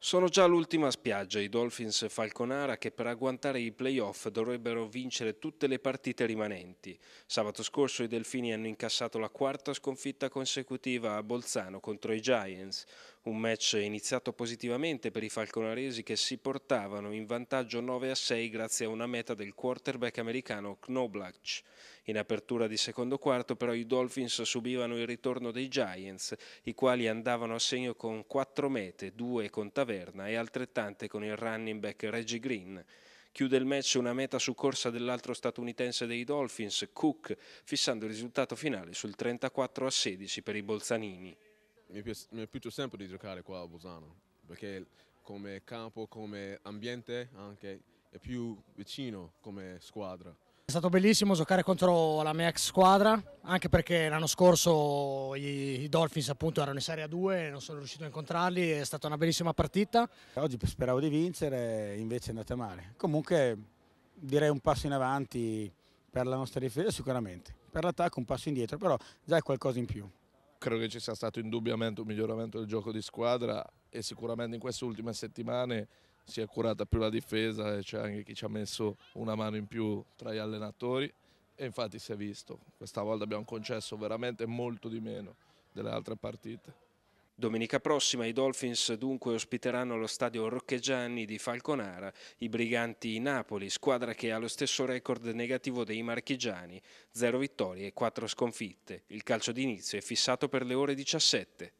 Sono già l'ultima spiaggia i Dolphins Falconara che per agguantare i playoff dovrebbero vincere tutte le partite rimanenti. Sabato scorso i Delfini hanno incassato la quarta sconfitta consecutiva a Bolzano contro i Giants, un match iniziato positivamente per i falconaresi che si portavano in vantaggio 9 a 6 grazie a una meta del quarterback americano Knoblach. In apertura di secondo quarto però i Dolphins subivano il ritorno dei Giants, i quali andavano a segno con 4 mete, 2 con Taverna e altrettante con il running back Reggie Green. Chiude il match una meta su corsa dell'altro statunitense dei Dolphins, Cook, fissando il risultato finale sul 34 a 16 per i Bolzanini mi, piace, mi è piaciuto sempre di giocare qua a Bolzano, perché come campo, come ambiente anche, è più vicino come squadra. È stato bellissimo giocare contro la mia ex squadra, anche perché l'anno scorso i Dolphins appunto erano in Serie A2, non sono riuscito a incontrarli, è stata una bellissima partita. Oggi speravo di vincere, invece è andata male. Comunque direi un passo in avanti per la nostra difesa sicuramente, per l'attacco un passo indietro, però già è qualcosa in più credo che ci sia stato indubbiamente un miglioramento del gioco di squadra e sicuramente in queste ultime settimane si è curata più la difesa e c'è anche chi ci ha messo una mano in più tra gli allenatori e infatti si è visto, questa volta abbiamo concesso veramente molto di meno delle altre partite. Domenica prossima i Dolphins dunque ospiteranno lo stadio Rocchegiani di Falconara i Briganti Napoli, squadra che ha lo stesso record negativo dei marchigiani, 0 vittorie e 4 sconfitte. Il calcio d'inizio è fissato per le ore 17.